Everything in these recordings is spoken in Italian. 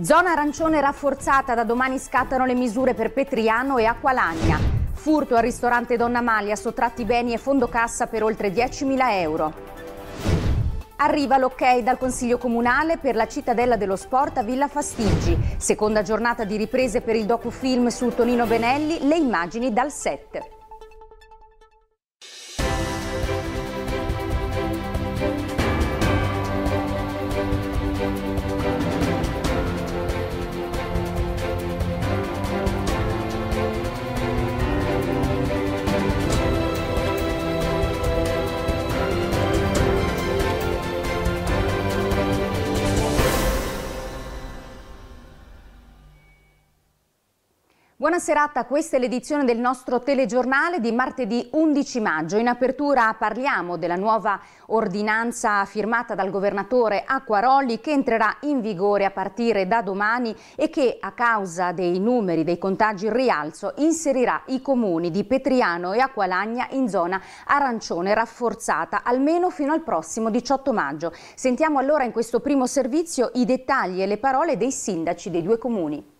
Zona arancione rafforzata, da domani scattano le misure per Petriano e Acqualagna. Furto al ristorante Donna Maglia, sottratti beni e fondo cassa per oltre 10.000 euro. Arriva l'ok dal Consiglio Comunale per la cittadella dello sport a Villa Fastigi. Seconda giornata di riprese per il docufilm su Tonino Benelli, le immagini dal set. Buona serata, questa è l'edizione del nostro telegiornale di martedì 11 maggio. In apertura parliamo della nuova ordinanza firmata dal governatore Acquaroli che entrerà in vigore a partire da domani e che a causa dei numeri dei contagi in rialzo inserirà i comuni di Petriano e Acqualagna in zona arancione rafforzata almeno fino al prossimo 18 maggio. Sentiamo allora in questo primo servizio i dettagli e le parole dei sindaci dei due comuni.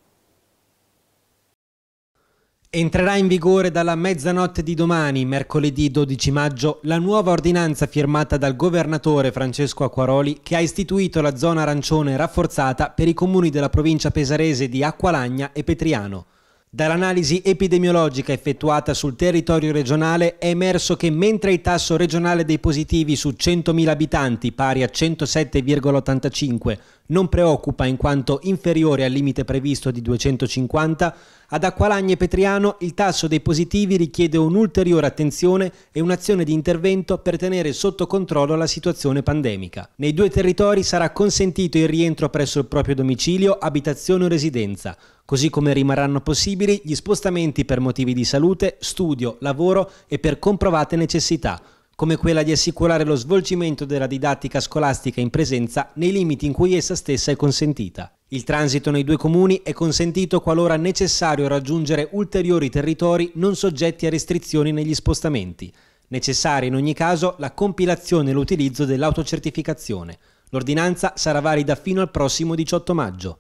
Entrerà in vigore dalla mezzanotte di domani, mercoledì 12 maggio, la nuova ordinanza firmata dal governatore Francesco Acquaroli che ha istituito la zona arancione rafforzata per i comuni della provincia pesarese di Acqualagna e Petriano. Dall'analisi epidemiologica effettuata sul territorio regionale è emerso che mentre il tasso regionale dei positivi su 100.000 abitanti, pari a 107,85, non preoccupa in quanto inferiore al limite previsto di 250, ad Acqualagna e Petriano il tasso dei positivi richiede un'ulteriore attenzione e un'azione di intervento per tenere sotto controllo la situazione pandemica. Nei due territori sarà consentito il rientro presso il proprio domicilio, abitazione o residenza così come rimarranno possibili gli spostamenti per motivi di salute, studio, lavoro e per comprovate necessità, come quella di assicurare lo svolgimento della didattica scolastica in presenza nei limiti in cui essa stessa è consentita. Il transito nei due comuni è consentito qualora necessario raggiungere ulteriori territori non soggetti a restrizioni negli spostamenti. Necessaria in ogni caso la compilazione e l'utilizzo dell'autocertificazione. L'ordinanza sarà valida fino al prossimo 18 maggio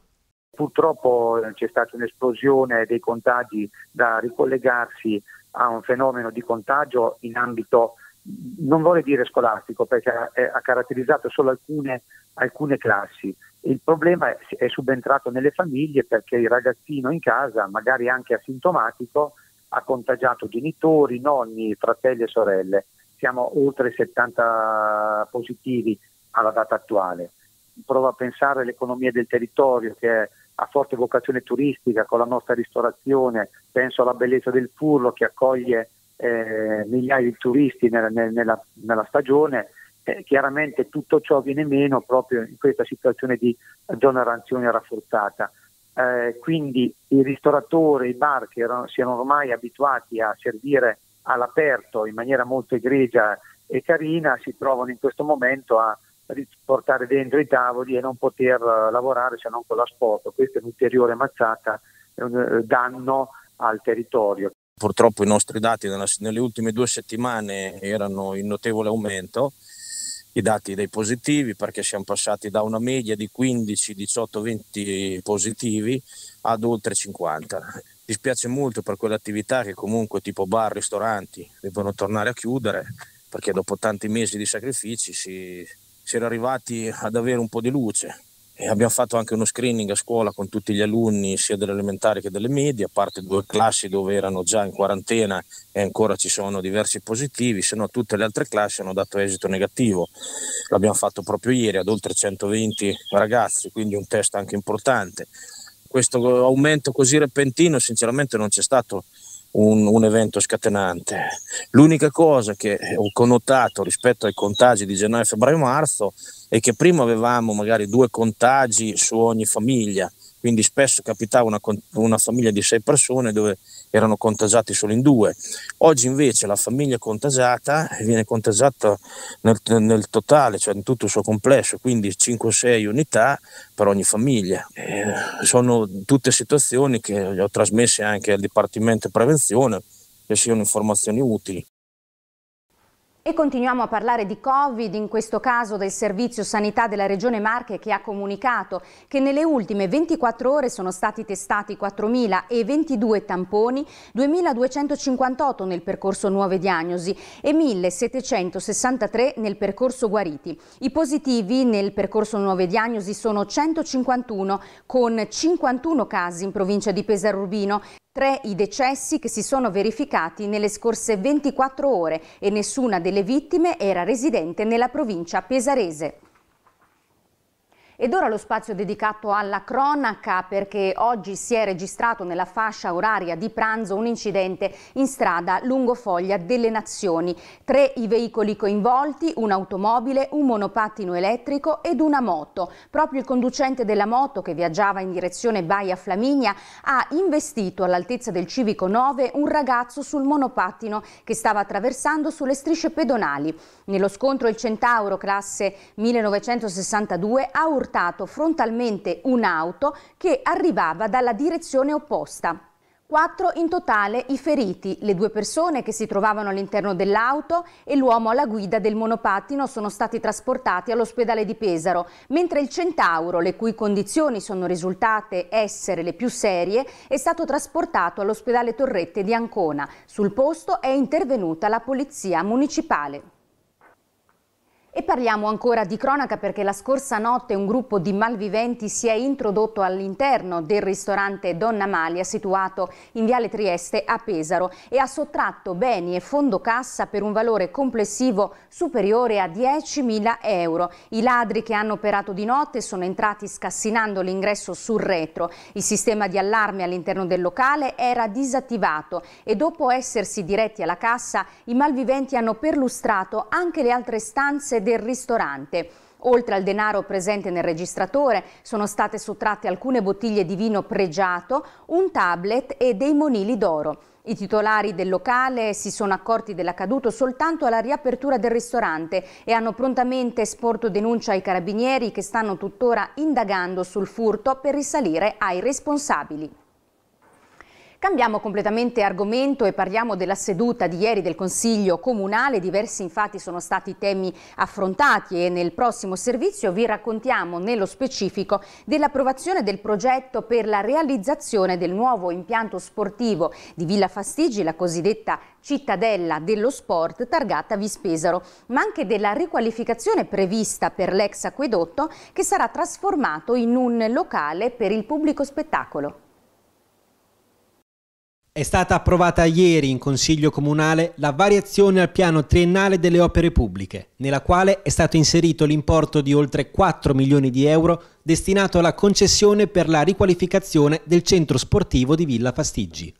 purtroppo eh, c'è stata un'esplosione dei contagi da ricollegarsi a un fenomeno di contagio in ambito, non vorrei dire scolastico, perché ha eh, caratterizzato solo alcune, alcune classi. Il problema è subentrato nelle famiglie perché il ragazzino in casa, magari anche asintomatico, ha contagiato genitori, nonni, fratelli e sorelle. Siamo oltre 70 positivi alla data attuale. Prova a pensare all'economia del territorio che è a forte vocazione turistica con la nostra ristorazione, penso alla bellezza del Furlo che accoglie eh, migliaia di turisti nella, nella, nella stagione, eh, chiaramente tutto ciò viene meno proprio in questa situazione di zona ranzione rafforzata. Eh, quindi i ristoratori, i bar che erano, siano ormai abituati a servire all'aperto in maniera molto egregia e carina si trovano in questo momento a portare dentro i tavoli e non poter eh, lavorare se non con l'asporto. Questa è un'ulteriore mazzata, è un eh, danno al territorio. Purtroppo i nostri dati nelle ultime due settimane erano in notevole aumento, i dati dei positivi, perché siamo passati da una media di 15, 18, 20 positivi ad oltre 50. Dispiace molto per quelle attività che comunque tipo bar, ristoranti devono tornare a chiudere, perché dopo tanti mesi di sacrifici si, si era arrivati ad avere un po' di luce. E abbiamo fatto anche uno screening a scuola con tutti gli alunni, sia delle elementari che delle medie, a parte due classi dove erano già in quarantena e ancora ci sono diversi positivi, se no tutte le altre classi hanno dato esito negativo. L'abbiamo fatto proprio ieri ad oltre 120 ragazzi, quindi un test anche importante. Questo aumento così repentino sinceramente non c'è stato un, un evento scatenante. L'unica cosa che ho connotato rispetto ai contagi di gennaio, febbraio, marzo è che prima avevamo magari due contagi su ogni famiglia, quindi spesso capitava una, una, famiglia di sei persone dove erano contagiati solo in due. Oggi invece la famiglia contagiata viene contagiata nel, nel totale, cioè in tutto il suo complesso, quindi 5-6 unità per ogni famiglia. Eh, sono tutte situazioni che ho trasmesse anche al Dipartimento Prevenzione che siano informazioni utili. E continuiamo a parlare di Covid, in questo caso del Servizio Sanità della Regione Marche che ha comunicato che nelle ultime 24 ore sono stati testati 4.022 tamponi, 2.258 nel percorso nuove diagnosi e 1.763 nel percorso guariti. I positivi nel percorso nuove diagnosi sono 151 con 51 casi in provincia di Pesarurbino, Tre i decessi che si sono verificati nelle scorse 24 ore e nessuna delle vittime era residente nella provincia pesarese. Ed ora lo spazio dedicato alla cronaca perché oggi si è registrato nella fascia oraria di pranzo un incidente in strada lungo Foglia delle Nazioni. Tre i veicoli coinvolti, un'automobile, un monopattino elettrico ed una moto. Proprio il conducente della moto che viaggiava in direzione Baia Flaminia ha investito all'altezza del Civico 9 un ragazzo sul monopattino che stava attraversando sulle strisce pedonali. Nello scontro il Centauro classe 1962 ha urtato scortato frontalmente un'auto che arrivava dalla direzione opposta. Quattro in totale i feriti, le due persone che si trovavano all'interno dell'auto e l'uomo alla guida del monopattino sono stati trasportati all'ospedale di Pesaro, mentre il Centauro, le cui condizioni sono risultate essere le più serie, è stato trasportato all'ospedale Torrette di Ancona. Sul posto è intervenuta la polizia municipale. E parliamo ancora di cronaca perché la scorsa notte un gruppo di malviventi si è introdotto all'interno del ristorante Donna Malia situato in Viale Trieste a Pesaro e ha sottratto beni e fondo cassa per un valore complessivo superiore a 10.000 euro. I ladri che hanno operato di notte sono entrati scassinando l'ingresso sul retro. Il sistema di allarme all'interno del locale era disattivato e dopo essersi diretti alla cassa i malviventi hanno perlustrato anche le altre stanze del ristorante. Oltre al denaro presente nel registratore sono state sottratte alcune bottiglie di vino pregiato, un tablet e dei monili d'oro. I titolari del locale si sono accorti dell'accaduto soltanto alla riapertura del ristorante e hanno prontamente sporto denuncia ai carabinieri che stanno tuttora indagando sul furto per risalire ai responsabili. Cambiamo completamente argomento e parliamo della seduta di ieri del Consiglio Comunale. Diversi infatti sono stati i temi affrontati e nel prossimo servizio vi raccontiamo nello specifico dell'approvazione del progetto per la realizzazione del nuovo impianto sportivo di Villa Fastigi, la cosiddetta cittadella dello sport targata Vispesaro, ma anche della riqualificazione prevista per l'ex acquedotto che sarà trasformato in un locale per il pubblico spettacolo. È stata approvata ieri in Consiglio Comunale la variazione al piano triennale delle opere pubbliche, nella quale è stato inserito l'importo di oltre 4 milioni di euro destinato alla concessione per la riqualificazione del centro sportivo di Villa Fastiggi.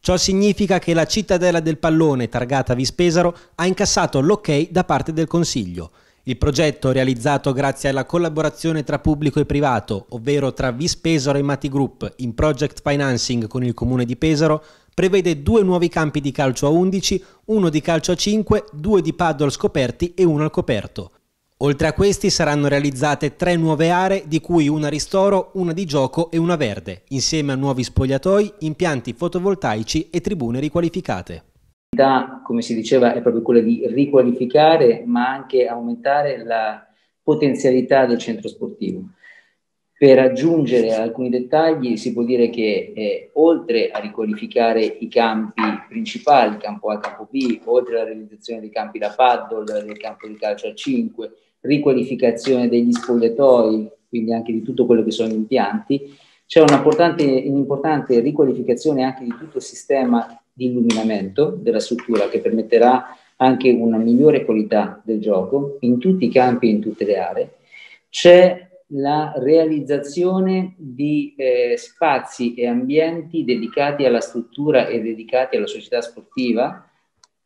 Ciò significa che la cittadella del pallone targata Vispesaro ha incassato l'ok da parte del Consiglio, il progetto, realizzato grazie alla collaborazione tra pubblico e privato, ovvero tra Vis Pesaro e Mati Group, in project financing con il comune di Pesaro, prevede due nuovi campi di calcio a 11, uno di calcio a 5, due di paddle scoperti e uno al coperto. Oltre a questi saranno realizzate tre nuove aree, di cui una ristoro, una di gioco e una verde, insieme a nuovi spogliatoi, impianti fotovoltaici e tribune riqualificate priorità, come si diceva, è proprio quella di riqualificare, ma anche aumentare la potenzialità del centro sportivo. Per aggiungere alcuni dettagli si può dire che eh, oltre a riqualificare i campi principali, campo A, campo B, oltre alla realizzazione dei campi da paddle, del campo di calcio a 5, riqualificazione degli spogliatoi, quindi anche di tutto quello che sono gli impianti, c'è un'importante, importante riqualificazione anche di tutto il sistema di illuminamento della struttura che permetterà anche una migliore qualità del gioco in tutti i campi e in tutte le aree. C'è la realizzazione di eh, spazi e ambienti dedicati alla struttura e dedicati alla società sportiva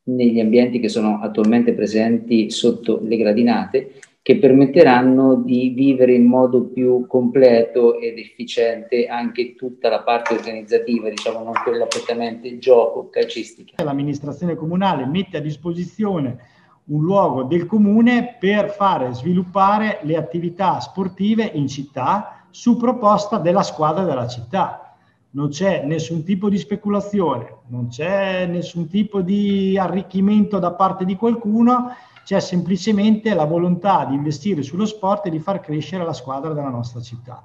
negli ambienti che sono attualmente presenti sotto le gradinate che permetteranno di vivere in modo più completo ed efficiente anche tutta la parte organizzativa, diciamo non quella prettamente gioco calcistica. L'amministrazione comunale mette a disposizione un luogo del comune per fare sviluppare le attività sportive in città su proposta della squadra della città. Non c'è nessun tipo di speculazione, non c'è nessun tipo di arricchimento da parte di qualcuno, c'è semplicemente la volontà di investire sullo sport e di far crescere la squadra della nostra città.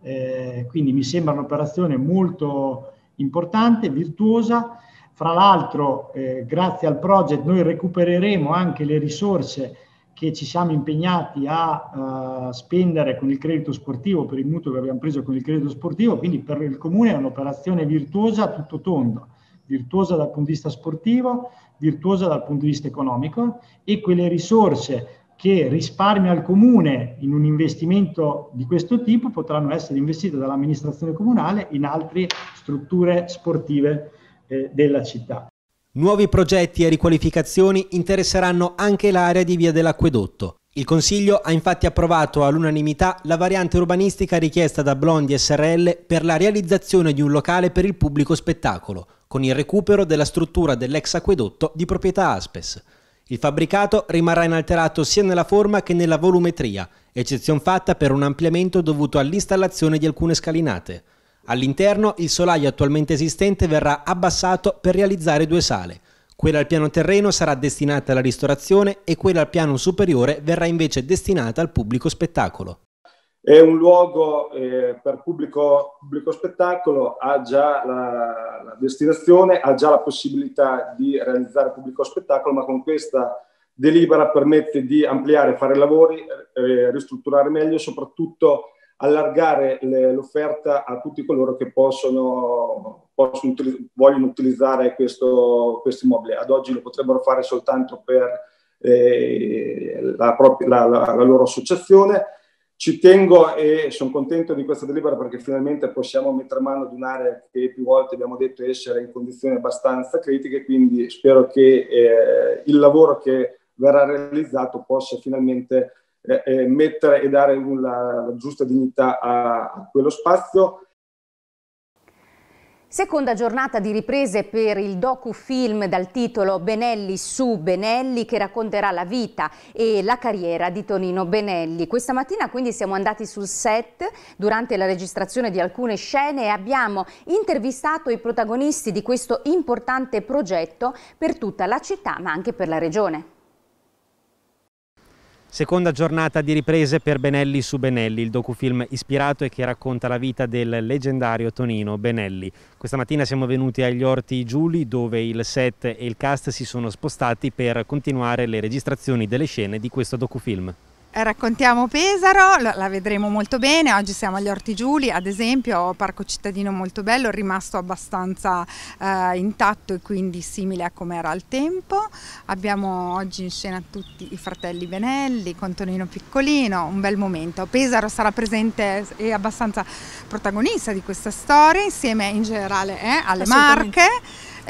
Eh, quindi mi sembra un'operazione molto importante, virtuosa. Fra l'altro, eh, grazie al project, noi recupereremo anche le risorse che ci siamo impegnati a uh, spendere con il credito sportivo, per il mutuo che abbiamo preso con il credito sportivo, quindi per il comune è un'operazione virtuosa a tutto tondo virtuosa dal punto di vista sportivo, virtuosa dal punto di vista economico e quelle risorse che risparmia il comune in un investimento di questo tipo potranno essere investite dall'amministrazione comunale in altre strutture sportive eh, della città. Nuovi progetti e riqualificazioni interesseranno anche l'area di Via dell'Acquedotto. Il Consiglio ha infatti approvato all'unanimità la variante urbanistica richiesta da Blondi SRL per la realizzazione di un locale per il pubblico spettacolo, con il recupero della struttura dell'ex acquedotto di proprietà Aspes. Il fabbricato rimarrà inalterato sia nella forma che nella volumetria, eccezion fatta per un ampliamento dovuto all'installazione di alcune scalinate. All'interno il solaio attualmente esistente verrà abbassato per realizzare due sale. Quella al piano terreno sarà destinata alla ristorazione e quella al piano superiore verrà invece destinata al pubblico spettacolo. È un luogo eh, per pubblico, pubblico, spettacolo, ha già la, la, destinazione, ha già la possibilità di realizzare pubblico spettacolo, ma con questa delibera permette di ampliare, fare lavori, eh, eh ristrutturare meglio, e soprattutto allargare le, l'offerta a tutti coloro che possono, possono vogliono utilizzare questo, immobile. Ad oggi lo potrebbero fare soltanto per eh, la, propria, la, la loro associazione ci tengo e sono contento di questa delibera perché finalmente possiamo mettere mano ad un'area che più volte abbiamo detto essere in condizioni abbastanza critiche, quindi spero che eh, il lavoro che verrà realizzato possa finalmente eh, eh mettere e dare la, la giusta dignità a, a quello spazio. Seconda giornata di riprese per il docufilm dal titolo Benelli su Benelli che racconterà la vita e la carriera di Tonino Benelli. Questa mattina quindi siamo andati sul set durante la registrazione di alcune scene e abbiamo intervistato i protagonisti di questo importante progetto per tutta la città ma anche per la regione. Seconda giornata di riprese per Benelli su Benelli, il docufilm ispirato e che racconta la vita del leggendario Tonino Benelli. Questa mattina siamo venuti agli Orti Giuli dove il set e il cast si sono spostati per continuare le registrazioni delle scene di questo docufilm. Raccontiamo Pesaro, la vedremo molto bene, oggi siamo agli Orti Giuli ad esempio, parco cittadino molto bello, rimasto abbastanza eh, intatto e quindi simile a come era al tempo. Abbiamo oggi in scena tutti i fratelli Benelli con Tonino Piccolino, un bel momento. Pesaro sarà presente e abbastanza protagonista di questa storia insieme in generale eh, alle Marche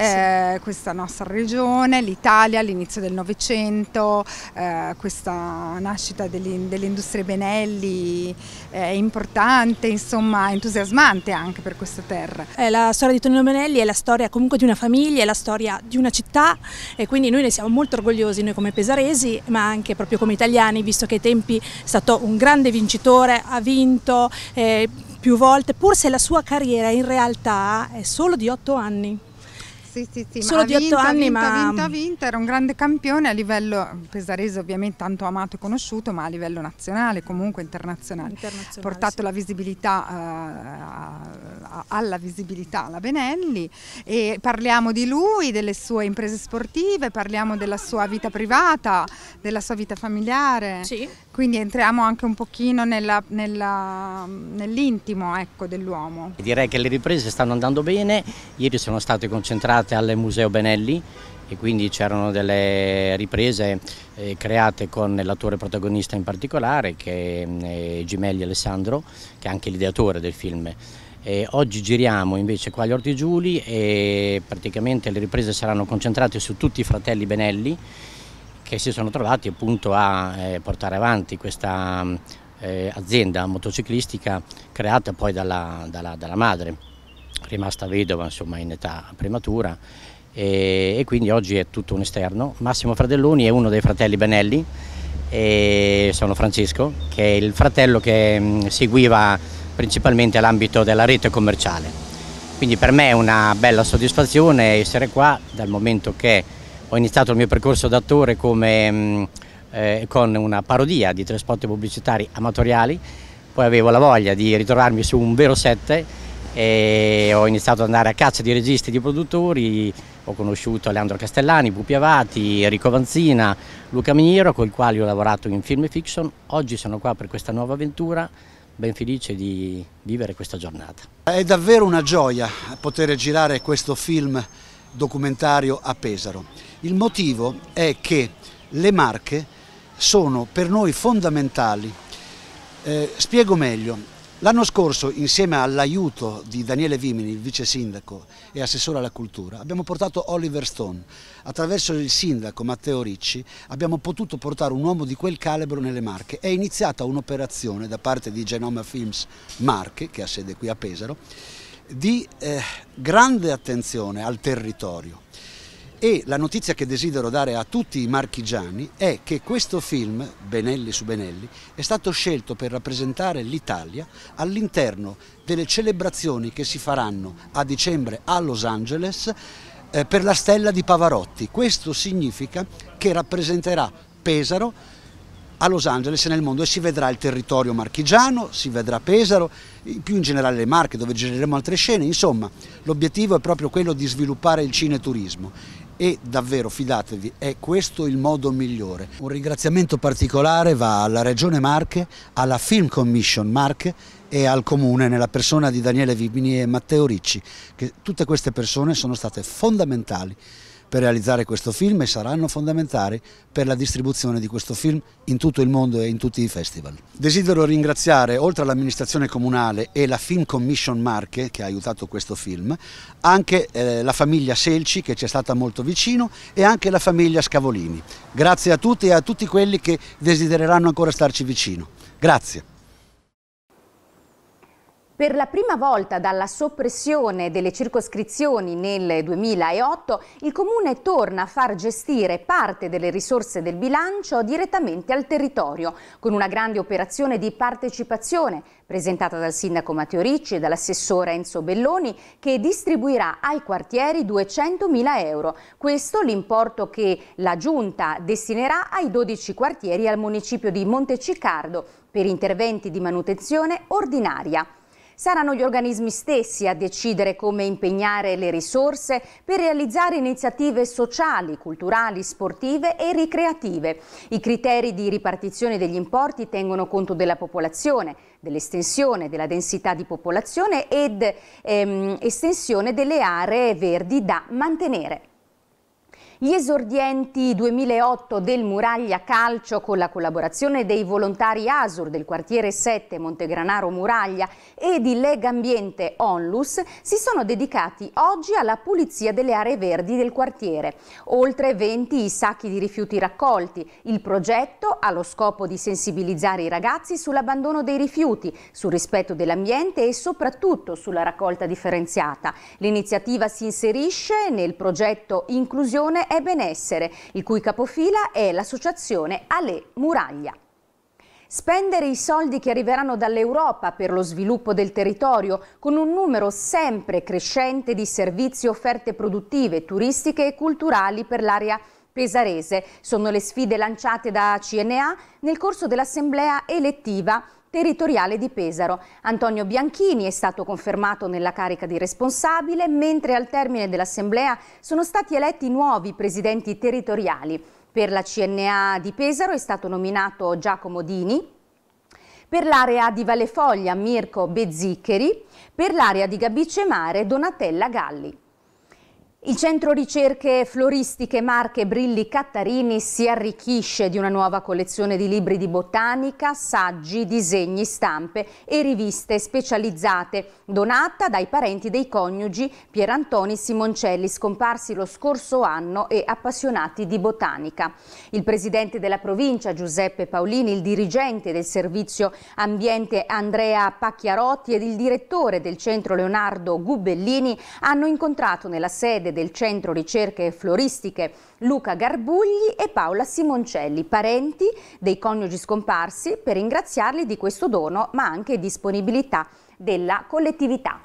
eh, sì. questa nostra regione, l'Italia, all'inizio del Novecento, eh, questa nascita delle, industrie Benelli eh, è importante, insomma entusiasmante anche per questa terra. la storia di Tonino Benelli è la storia comunque di una famiglia, è la storia di una città e quindi noi ne siamo molto orgogliosi, noi come pesaresi ma anche proprio come italiani, visto che ai tempi è stato un grande vincitore, ha vinto eh, più volte, pur se la sua carriera in realtà è solo di otto anni. Sì, sì, sì. Solo di otto anni, vinta, ma... Vinta, vinto, era un grande campione a livello pesarese ovviamente tanto amato e conosciuto, ma a livello nazionale, comunque internazionale. internazionale Portato sì. la visibilità, uh, a, alla visibilità la Benelli e parliamo di lui, delle sue imprese sportive, parliamo della sua vita privata, della sua vita familiare. Sì quindi entriamo anche un pochino mm, nell'intimo ecco, dell'uomo. Direi che le riprese stanno andando bene, ieri sono state concentrate al Museo Benelli e quindi c'erano delle riprese eh, create con l'attore protagonista in particolare che è mm, Gimelli Alessandro che è anche l'ideatore del film. E oggi giriamo invece qua agli Orti Giuli e praticamente le riprese saranno concentrate su tutti i fratelli Benelli che si sono trovati appunto a eh, portare avanti questa mm, eh, azienda motociclistica creata poi dalla, dalla, dalla, madre, rimasta vedova insomma in età prematura e, e quindi oggi è tutto un esterno. Massimo Fratelloni è uno dei fratelli Benelli e sono Francesco che è il fratello che mh, mm, seguiva principalmente l'ambito della rete commerciale. Quindi per me è una bella soddisfazione essere qua dal momento che ho iniziato il mio percorso d'attore mm, eh, con una parodia di tre spot pubblicitari amatoriali, poi avevo la voglia di ritrovarmi su un vero set e ho iniziato ad andare a caccia di registi e di produttori, ho conosciuto Leandro Castellani, Pupi Avati, Enrico Vanzina, Luca Miniero con i quali ho lavorato in film fiction, oggi sono qua per questa nuova avventura ben felice di vivere questa giornata. È davvero una gioia poter girare questo film documentario a Pesaro. Il motivo è che le Marche sono per noi fondamentali. Eh, spiego meglio. L'anno scorso, insieme all'aiuto di Daniele Vimini, il vice sindaco e assessore alla cultura, abbiamo portato Oliver Stone. Attraverso il sindaco Matteo Ricci abbiamo potuto portare un uomo di quel calibro nelle Marche. È iniziata un'operazione da parte di Genoma Films Marche, che ha sede qui a Pesaro, di eh, grande attenzione al territorio e la notizia che desidero dare a tutti i marchigiani è che questo film, Benelli su Benelli, è stato scelto per rappresentare l'Italia all'interno delle celebrazioni che si faranno a dicembre a Los Angeles eh, per la stella di Pavarotti. Questo significa che rappresenterà Pesaro a Los Angeles e nel mondo e si vedrà il territorio marchigiano, si vedrà Pesaro, più in generale le Marche dove gireremo altre scene, insomma l'obiettivo è proprio quello di sviluppare il cineturismo e davvero fidatevi è questo il modo migliore. Un ringraziamento particolare va alla Regione Marche, alla Film Commission Marche e al Comune nella persona di Daniele Vibini e Matteo Ricci che tutte queste persone sono state fondamentali per realizzare questo film e saranno fondamentali per la distribuzione di questo film in tutto il mondo e in tutti i festival. Desidero ringraziare, oltre all'amministrazione comunale e la Film Commission Marche che ha aiutato questo film, anche eh, la famiglia Selci che ci è stata molto vicino e anche la famiglia Scavolini. Grazie a tutti e a tutti quelli che desidereranno ancora starci vicino. Grazie. Per la prima volta dalla soppressione delle circoscrizioni nel 2008, il Comune torna a far gestire parte delle risorse del bilancio direttamente al territorio, con una grande operazione di partecipazione presentata dal Sindaco Matteo Ricci e dall'assessore Enzo Belloni, che distribuirà ai quartieri 200.000 euro. Questo l'importo che la Giunta destinerà ai 12 quartieri al municipio di Monteciccardo per interventi di manutenzione ordinaria. Saranno gli organismi stessi a decidere come impegnare le risorse per realizzare iniziative sociali, culturali, sportive e ricreative. I criteri di ripartizione degli importi tengono conto della popolazione, dell'estensione, della densità di popolazione ed ehm, estensione delle aree verdi da mantenere. Gli esordienti 2008 del Muraglia Calcio con la collaborazione dei volontari ASUR del quartiere 7 Montegranaro Muraglia e di Lega Ambiente Onlus si sono dedicati oggi alla pulizia delle aree verdi del quartiere. Oltre 20 i sacchi di rifiuti raccolti. Il progetto ha lo scopo di sensibilizzare i ragazzi sull'abbandono dei rifiuti, sul rispetto dell'ambiente e soprattutto sulla raccolta differenziata. L'iniziativa si inserisce nel progetto Inclusione e benessere, il cui capofila è l'associazione Ale Muraglia. Spendere i soldi che arriveranno dall'Europa per lo sviluppo del territorio, con un numero sempre crescente di servizi e offerte produttive, turistiche e culturali per l'area pesarese, sono le sfide lanciate da CNA nel corso dell'assemblea elettiva territoriale di Pesaro. Antonio Bianchini è stato confermato nella carica di responsabile, mentre al termine dell'assemblea sono stati eletti nuovi presidenti territoriali. Per la CNA di Pesaro è stato nominato Giacomo Dini, per l'area di Vallefoglia Mirko Beziccheri, per l'area di Gabicemare Donatella Galli. Il centro ricerche floristiche Marche Brilli Cattarini si arricchisce di una nuova collezione di libri di botanica, saggi, disegni, stampe e riviste specializzate, donata dai parenti dei coniugi Pierantoni Simoncelli, scomparsi lo scorso anno e appassionati di botanica. Il presidente della provincia Giuseppe Paolini, il dirigente del servizio ambiente Andrea Pacchiarotti ed il direttore del centro Leonardo Gubellini hanno incontrato nella sede colleghe del Centro Ricerche Floristiche Luca Garbugli e Paola Simoncelli, parenti dei coniugi scomparsi, per ringraziarli di questo dono ma anche disponibilità della collettività.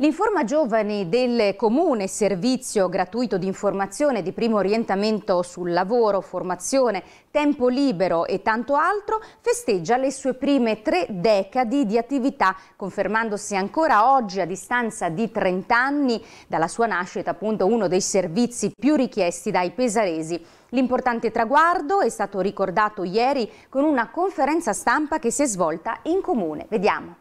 L'informa giovani del comune, servizio gratuito di informazione di primo orientamento sul lavoro, formazione, tempo libero e tanto altro, festeggia le sue prime tre decadi di attività, confermandosi ancora oggi a distanza di 30 anni dalla sua nascita appunto uno dei servizi più richiesti dai pesaresi. L'importante traguardo è stato ricordato ieri con una conferenza stampa che si è svolta in comune. Vediamo.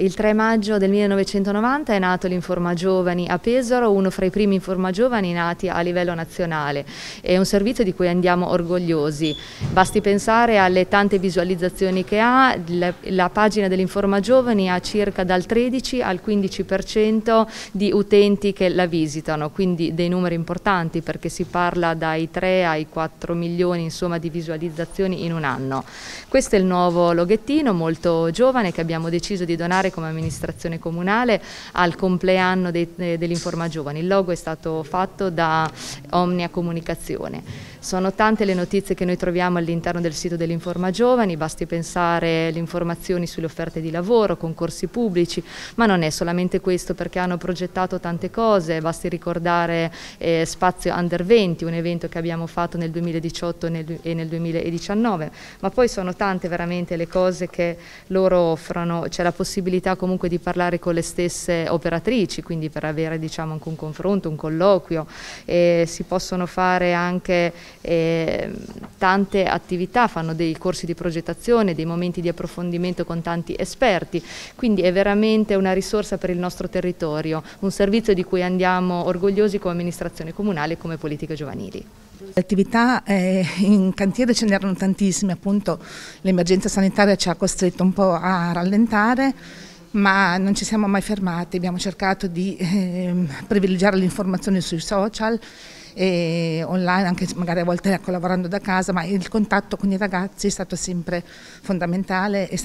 Il 3 maggio del 1990 è nato l'Informa Giovani a Pesaro, uno fra i primi Informa Giovani nati a livello nazionale. È un servizio di cui andiamo orgogliosi. Basti pensare alle tante visualizzazioni che ha, la, pagina dell'Informa Giovani ha circa dal 13 al 15% di utenti che la visitano, quindi dei numeri importanti perché si parla dai 3 ai 4 milioni insomma, di visualizzazioni in un anno. Questo è il nuovo loghettino molto giovane che abbiamo deciso di donare partecipare come amministrazione comunale al compleanno eh, dell'Informa Giovani. Il logo è stato fatto da Omnia Comunicazione. Sono tante le notizie che noi troviamo all'interno del sito dell'Informa Giovani, basti pensare alle informazioni sulle offerte di lavoro, concorsi pubblici, ma non è solamente questo perché hanno progettato tante cose, basti ricordare eh, Spazio Under 20, un evento che abbiamo fatto nel 2018 e nel, e nel 2019, ma poi sono tante veramente le cose che loro offrono, c'è la possibilità comunque di parlare con le stesse operatrici, quindi per avere diciamo anche un confronto, un colloquio, e si possono fare anche eh, tante attività, fanno dei corsi di progettazione, dei momenti di approfondimento con tanti esperti, quindi è veramente una risorsa per il nostro territorio, un servizio di cui andiamo orgogliosi come amministrazione comunale e come politiche giovanili. Le attività eh, in cantiere ce n'erano tantissime, appunto l'emergenza sanitaria ci ha costretto un po' a rallentare, ma non ci siamo mai fermati, abbiamo cercato di eh, privilegiare l'informazione sui social e online, anche magari a volte collaborando ecco, da casa, ma il contatto con i ragazzi è stato sempre fondamentale, e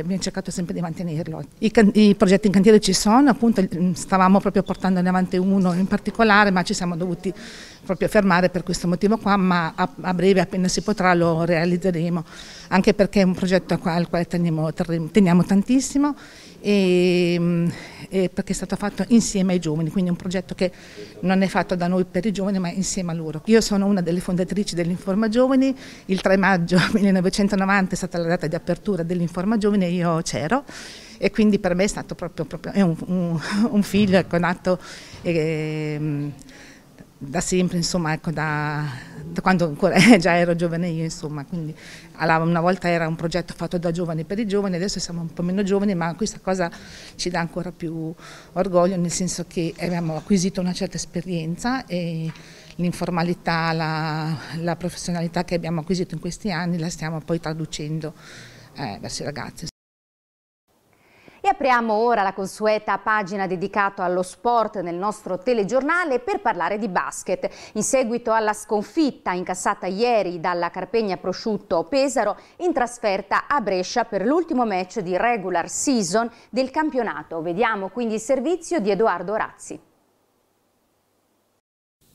abbiamo cercato sempre di mantenerlo. I, I, progetti in cantiere ci sono, appunto mm, stavamo proprio portandone avanti uno in particolare, ma ci siamo dovuti proprio fermare per questo motivo qua, ma a, a breve appena si potrà lo realizzeremo, anche perché è un progetto al quale teniamo, teniamo tantissimo e, ehm, e perché è stato fatto insieme ai giovani, quindi un progetto che non è fatto da noi per i giovani ma insieme a loro. Io sono una delle fondatrici dell'Informa Giovani, il 3 maggio 1990 è stata la data di apertura dell'Informa Giovani e io c'ero e quindi per me è stato proprio, proprio è un, un, un, figlio ecco, nato eh, da sempre, insomma, ecco, da, da, quando ancora eh, già ero giovane io, insomma, quindi una volta era un progetto fatto da giovani per i giovani, adesso siamo un po' meno giovani, ma questa cosa ci dà ancora più orgoglio, nel senso che abbiamo acquisito una certa esperienza e l'informalità, la, la professionalità che abbiamo acquisito in questi anni la stiamo poi traducendo eh, verso i ragazzi. E apriamo ora la consueta pagina dedicata allo sport nel nostro telegiornale per parlare di basket. In seguito alla sconfitta incassata ieri dalla Carpegna Prosciutto Pesaro in trasferta a Brescia per l'ultimo match di regular season del campionato. Vediamo quindi il servizio di Edoardo Razzi.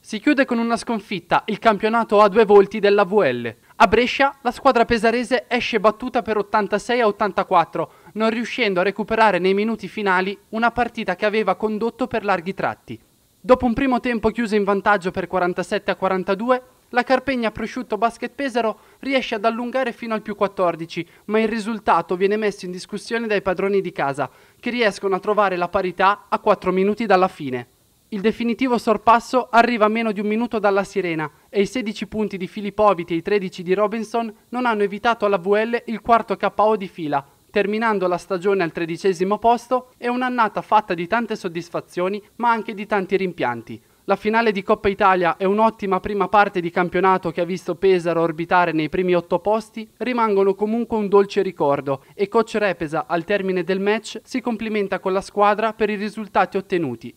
Si chiude con una sconfitta il campionato a due volti della VL. A Brescia la squadra pesarese esce battuta per 86 a 84 non riuscendo a recuperare nei minuti finali una partita che aveva condotto per larghi tratti. Dopo un primo tempo chiuso in vantaggio per 47 a 42, la Carpegna Prosciutto Basket Pesaro riesce ad allungare fino al più 14, ma il risultato viene messo in discussione dai padroni di casa, che riescono a trovare la parità a 4 minuti dalla fine. Il definitivo sorpasso arriva a meno di un minuto dalla sirena e i 16 punti di Filippoviti e i 13 di Robinson non hanno evitato alla VL il quarto KO di fila, terminando la stagione al tredicesimo posto è un'annata fatta di tante soddisfazioni ma anche di tanti rimpianti. La finale di Coppa Italia è un'ottima prima parte di campionato che ha visto Pesaro orbitare nei primi otto posti, rimangono comunque un dolce ricordo e coach Repesa al termine del match si complimenta con la squadra per i risultati ottenuti.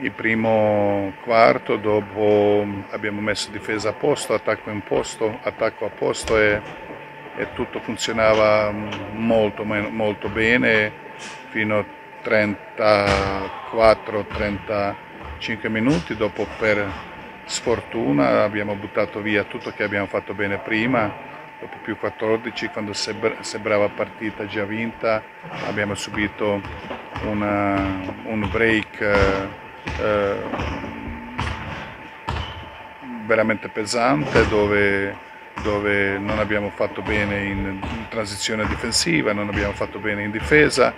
Il primo quarto dopo abbiamo messo difesa a posto, attacco in posto, attacco a posto e e tutto funzionava molto, molto bene fino a 34-35 minuti, dopo per sfortuna abbiamo buttato via tutto che abbiamo fatto bene prima, dopo più 14 quando sembrava partita già vinta abbiamo subito una, un break eh, veramente pesante dove dove non abbiamo fatto bene in transizione difensiva, non abbiamo fatto bene in difesa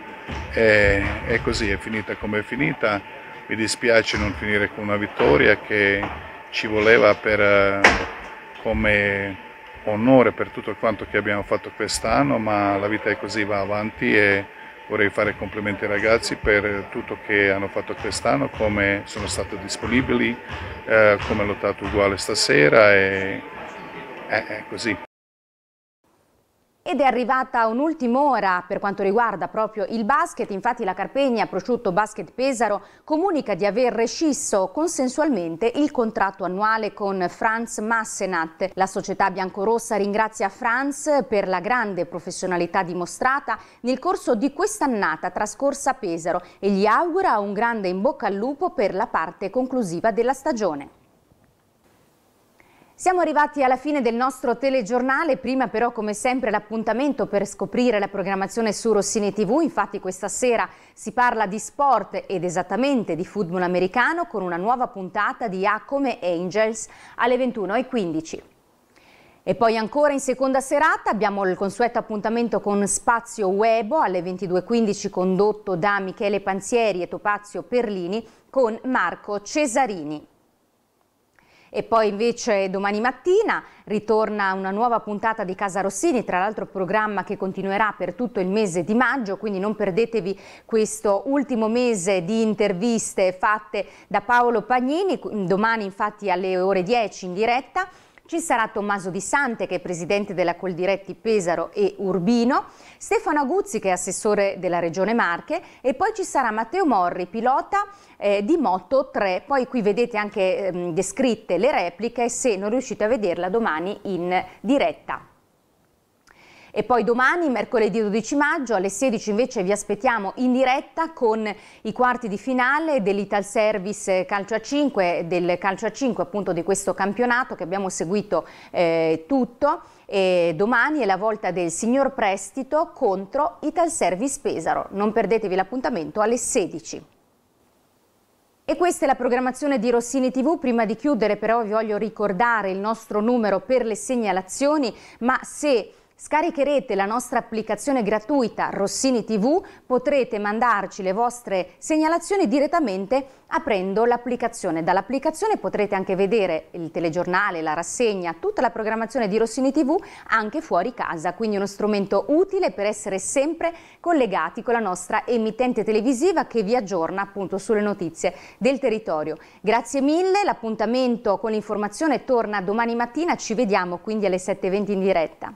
e, e così è finita come è finita. Mi dispiace non finire con una vittoria che ci voleva per, come onore per tutto quanto che abbiamo fatto quest'anno, ma la vita è così, va avanti e vorrei fare complimenti ai ragazzi per tutto che hanno fatto quest'anno, come sono stati disponibili, eh, come hanno lottato uguale stasera. E, è, eh, è eh, così. Ed è arrivata un'ultima ora per quanto riguarda proprio il basket, infatti la Carpegna Prosciutto Basket Pesaro comunica di aver rescisso consensualmente il contratto annuale con Franz Massenat. La società biancorossa ringrazia Franz per la grande professionalità dimostrata nel corso di quest'annata trascorsa a Pesaro e gli augura un grande in bocca al lupo per la parte conclusiva della stagione. Siamo arrivati alla fine del nostro telegiornale, prima però come sempre l'appuntamento per scoprire la programmazione su Rossini TV, infatti questa sera si parla di sport ed esattamente di football americano con una nuova puntata di A come Angels alle 21.15. E poi ancora in seconda serata abbiamo il consueto appuntamento con Spazio Webo alle 22.15 condotto da Michele Panzieri e Topazio Perlini con Marco Cesarini. E poi invece domani mattina ritorna una nuova puntata di Casa Rossini, tra l'altro programma che continuerà per tutto il mese di maggio, quindi non perdetevi questo ultimo mese di interviste fatte da Paolo Pagnini, domani infatti alle ore 10 in diretta. Ci sarà Tommaso Di Sante che è presidente della Coldiretti Pesaro e Urbino, Stefano Aguzzi che è assessore della Regione Marche e poi ci sarà Matteo Morri, pilota eh, di Moto 3. Poi qui vedete anche ehm, descritte le repliche se non riuscite a vederla domani in diretta. E poi domani, mercoledì 12 maggio, alle 16 invece vi aspettiamo in diretta con i quarti di finale dell'Ital Service Calcio a 5, del Calcio a 5 appunto di questo campionato che abbiamo seguito eh, tutto. E domani è la volta del signor Prestito contro Ital Service Pesaro. Non perdetevi l'appuntamento alle 16. E questa è la programmazione di Rossini TV. Prima di chiudere però vi voglio ricordare il nostro numero per le segnalazioni, ma se Scaricherete la nostra applicazione gratuita Rossini TV, potrete mandarci le vostre segnalazioni direttamente aprendo l'applicazione. Dall'applicazione potrete anche vedere il telegiornale, la rassegna, tutta la programmazione di Rossini TV anche fuori casa, quindi uno strumento utile per essere sempre collegati con la nostra emittente televisiva che vi aggiorna appunto sulle notizie del territorio. Grazie mille, l'appuntamento con l'informazione torna domani mattina, ci vediamo quindi alle 7.20 in diretta.